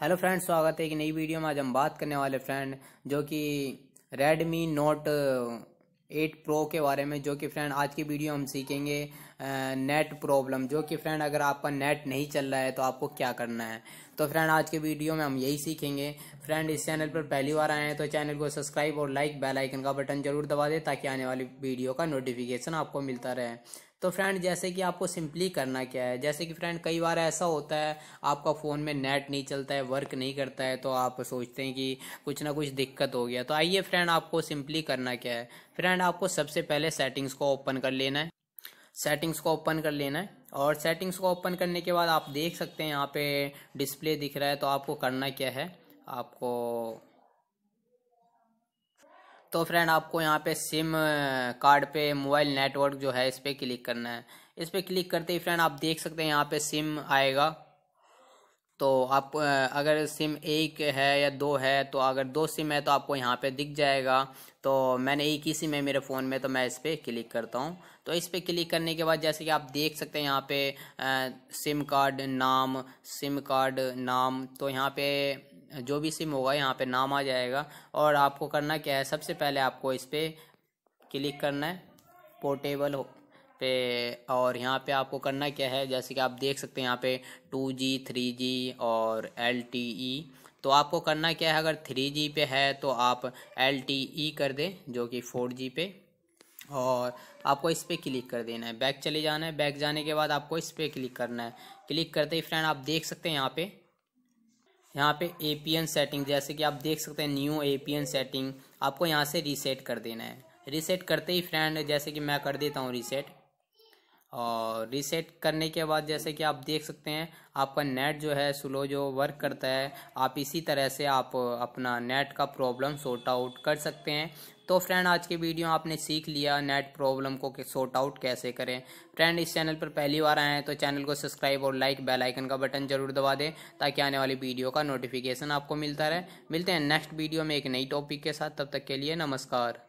hello friend स्वागत है एक नई वीडियो में आज हम बात करने वाले फ्रेंड जो कि रेडमी नोट एट प्रो के बारे में जो कि फ्रेंड आज की वीडियो हम सीखेंगे नेट प्रॉब्लम जो कि फ्रेंड अगर आपका नेट नहीं चल रहा है तो आपको क्या करना है तो फ्रेंड आज के वीडियो में हम यही सीखेंगे फ्रेंड इस चैनल पर पहली बार आए हैं तो चैनल को सब्सक्राइब और लाइक बेल आइकन का बटन जरूर दबा दें ताकि आने वाली वीडियो का नोटिफिकेशन आपको मिलता रहे तो फ्रेंड जैसे कि आपको सिंपली करना क्या है जैसे कि फ्रेंड कई बार ऐसा होता है आपका फ़ोन में नेट नहीं चलता है वर्क नहीं करता है तो आप सोचते हैं कि कुछ ना कुछ दिक्कत हो गया तो आइए फ्रेंड आपको सिंपली करना क्या है फ्रेंड आपको सबसे पहले सेटिंग्स को ओपन कर लेना है सेटिंग्स को ओपन कर लेना है और सेटिंग्स को ओपन करने के बाद आप देख सकते हैं यहाँ पे डिस्प्ले दिख रहा है तो आपको करना क्या है आपको तो फ्रेंड आपको यहाँ पे सिम कार्ड पे मोबाइल नेटवर्क जो है इस पर क्लिक करना है इस पर क्लिक करते ही फ्रेंड आप देख सकते हैं यहाँ पे सिम आएगा तो आप अगर सिम एक है या दो है तो अगर दो सिम है तो आपको यहाँ पे दिख जाएगा तो मैंने एक ही सिम है मेरे फ़ोन में तो मैं इस पर क्लिक करता हूँ तो इस पर क्लिक करने के बाद जैसे कि आप देख सकते हैं यहाँ पे आ, सिम कार्ड नाम सिम कार्ड नाम तो यहाँ पे जो भी सिम होगा यहाँ पे नाम आ जाएगा और आपको करना क्या है सबसे पहले आपको इस पर क्लिक करना है पोर्टेबल हो पे और यहाँ पे आपको करना क्या है जैसे कि आप देख सकते हैं यहाँ पे टू जी थ्री जी और एल टी ई तो आपको करना क्या है अगर थ्री जी पे है तो आप एल टी ई कर दें जो कि फोर जी पे और आपको इस पर क्लिक कर देना है बैक चले जाना है बैक जाने के बाद आपको इस पर क्लिक करना है क्लिक करते ही फ्रेंड आप देख सकते हैं यहाँ पे यहाँ पे एन सेटिंग जैसे कि आप देख सकते हैं न्यू एन सेटिंग आपको यहाँ से रीसेट कर देना है रीसेट करते ही फ्रेंड जैसे कि मैं कर देता हूँ रीसेट और रीसेट करने के बाद जैसे कि आप देख सकते हैं आपका नेट जो है स्लो जो वर्क करता है आप इसी तरह से आप अपना नेट का प्रॉब्लम सॉर्ट आउट कर सकते हैं तो फ्रेंड आज के वीडियो आपने सीख लिया नेट प्रॉब्लम को सॉर्ट आउट कैसे करें फ्रेंड इस चैनल पर पहली बार आए हैं तो चैनल को सब्सक्राइब और लाइक बेल आइकन का बटन जरूर दबा दें ताकि आने वाली वीडियो का नोटिफिकेशन आपको मिलता रहे मिलते हैं नेक्स्ट वीडियो में एक नई टॉपिक के साथ तब तक के लिए नमस्कार